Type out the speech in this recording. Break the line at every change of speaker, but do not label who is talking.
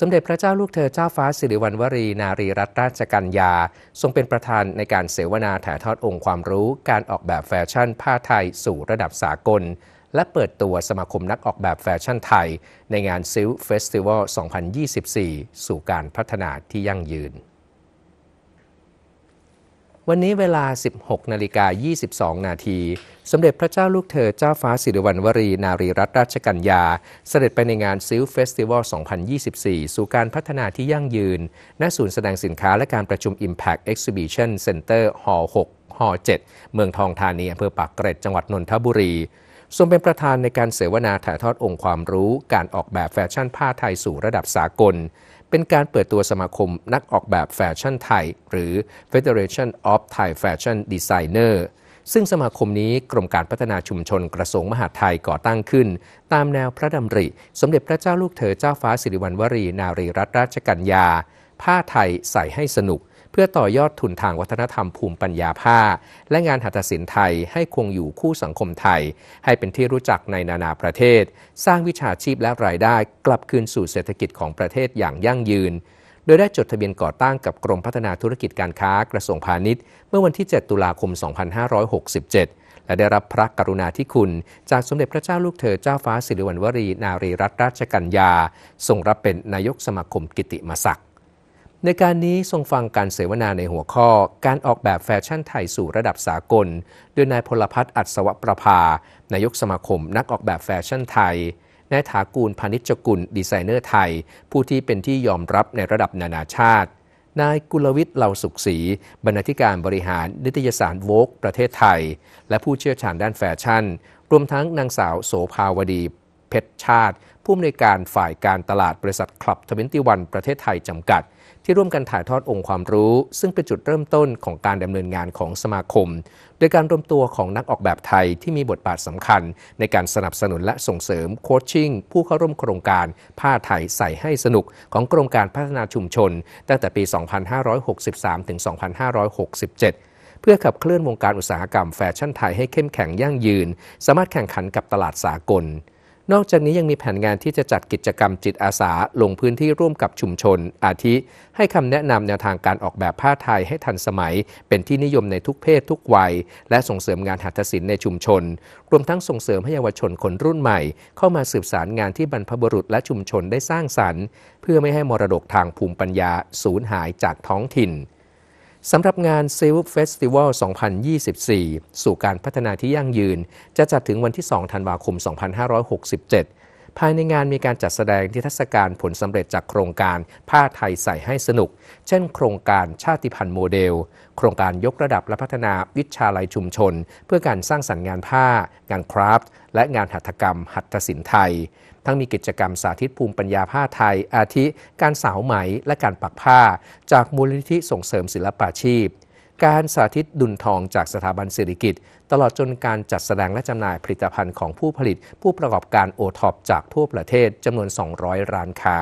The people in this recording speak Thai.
สมเด็จพระเจ้าลูกเธอเจ้าฟ้าสิริวัณวรีนารีรัตนราชกัญญาทรงเป็นประธานในการเสวนาถ่ายทอดองค์ความรู้การออกแบบแฟชั่นผ้าไทยสู่ระดับสากล และเปิดตัวสมาคมนักออกแบบแฟชั่นไทย ในงานซิลเฟสติวัล2024 สู่การพัฒนาที่ยั่งยืนวันนี้เวลา 16 นาฬิกา 22 นาที สมเด็จพระเจ้าลูกเธอเจ้าฟ้าสิริวัณวรี นารีรัตนราชกัญญา เสด็จไปในงานซิลเฟสติวัล2024 สู่การพัฒนาที่ยั่งยืน ณศูนย์แสดงสินค้าและการประชุม Impact Exhibition Center หอ6หอ7เมืองทองธานี อำเภอปากเกร็ด จังหวัดนนทบุรี ทรงเป็นประธานในการเสวนาถ่ายทอดองค์ความรู้ การออกแบบแฟชั่นผ้าไทยสู่ระดับสากลเป็นการเปิดตัวสมาคมนักออกแบบแฟชั่นไทย หรือ Federation of Thai Fashion Designer ซึ่งสมาคมนี้กรมการพัฒนาชุมชนกระทรวงมหาดไทยก่อตั้งขึ้น ตามแนวพระดำริ สมเด็จพระเจ้าลูกเธอเจ้าฟ้าสิริวัณวรีนารีรัตนราชกัญญา ผ้าไทยใส่ให้สนุกเพื่อต่อยอดทุนทางวัฒนธรรมภูมิปัญญาผ้าและงานหัตถศิลป์ไทยให้คงอยู่คู่สังคมไทย ให้เป็นที่รู้จักในนานาประเทศ สร้างวิชาชีพและรายได้กลับคืนสู่เศรษฐกิจของประเทศอย่างยั่งยืน โดยได้จดทะเบียนก่อตั้งกับกรมพัฒนาธุรกิจการค้ากระทรวงพาณิชย์ เมื่อวันที่ 7 ตุลาคม 2567 และได้รับพระกรุณาธิคุณจากสมเด็จพระเจ้าลูกเธอเจ้าฟ้าสิริวัณวรีนารีรัตนราชกัญญาทรงรับเป็นนายกสมาคมกิติมศักดิ์ในการนี้ทรงฟังการเสวนาในหัวข้อ การออกแบบแฟชั่นไทยสู่ระดับสากล โดยนายพลพัฒน์อัศวประภา นายกสมาคมนักออกแบบแฟชั่นไทย นายถากูลพาณิชกุลดีไซเนอร์ไทย ผู้ที่เป็นที่ยอมรับในระดับนานาชาติ นายกุลวิทย์เหลาสุขศรีบรรณาธิการบริหารนิตยสารโวกประเทศไทย และผู้เชี่ยวชาญด้านแฟชั่น รวมทั้งนางสาวโสภาวดีเพชรชาติ ผู้อำนวยการฝ่ายการตลาดบริษัทคลับทเวนตี้วันประเทศไทยจำกัด ที่ร่วมกันถ่ายทอดองค์ความรู้ ซึ่งเป็นจุดเริ่มต้นของการดำเนินงานของสมาคม โดยการรวมตัวของนักออกแบบไทยที่มีบทบาทสำคัญในการสนับสนุนและส่งเสริมโคชชิ่ง ผู้เข้าร่วมโครงการผ้าไทยใส่ให้สนุกของโครงการพัฒนาชุมชนตั้งแต่ปี 2563 ถึง 2567 เพื่อขับเคลื่อนวงการอุตสาหกรรมแฟชั่นไทยให้เข้มแข็งยั่งยืน สามารถแข่งขันกับตลาดสากลนอกจากนี้ยังมีแผนงานที่จะจัดกิจกรรมจิตอาสา ลงพื้นที่ร่วมกับชุมชน อาทิ ให้คำแนะนำแนวทางการออกแบบผ้าไทยให้ทันสมัยเป็นที่นิยมในทุกเพศทุกวัย และส่งเสริมงานหัตถศิลป์ในชุมชน รวมทั้งส่งเสริมให้เยาวชนคนรุ่นใหม่ เข้ามาสืบสารงานที่บรรพบุรุษและชุมชนได้สร้างสรรค์ เพื่อไม่ให้มรดกทางภูมิปัญญาสูญหายจากท้องถิ่นสำหรับงาน Silk Festival 2024 สู่การพัฒนาที่ยั่งยืน จะจัดถึงวันที่2ธันวาคม2567 ภายในงานมีการจัดแสดงที่ทัศการผลสำเร็จจากโครงการผ้าไทยใส่ให้สนุก เช่นโครงการชาติพันธุ์โมเดล โครงการยกระดับและพัฒนาวิชาลัยชุมชน เพื่อการสร้างสรรค์งานผ้า งานคราฟต์และงานหัตถกรรมหัตถศิลป์ไทยทั้งมีกิจกรรมสาธิตภูมิปัญญาผ้าไทยอาทิ การสาวไหม และการปักผ้าจากมูลนิธิส่งเสริมศิลปาชีพ การสาธิตดุลทองจากสถาบันเศรษฐกิจ ตลอดจนการจัดแสดงและจำหน่ายผลิตภัณฑ์ของผู้ผลิตผู้ประกอบการโอท็อปจากทั่วประเทศจำนวน 200 ร้านค้า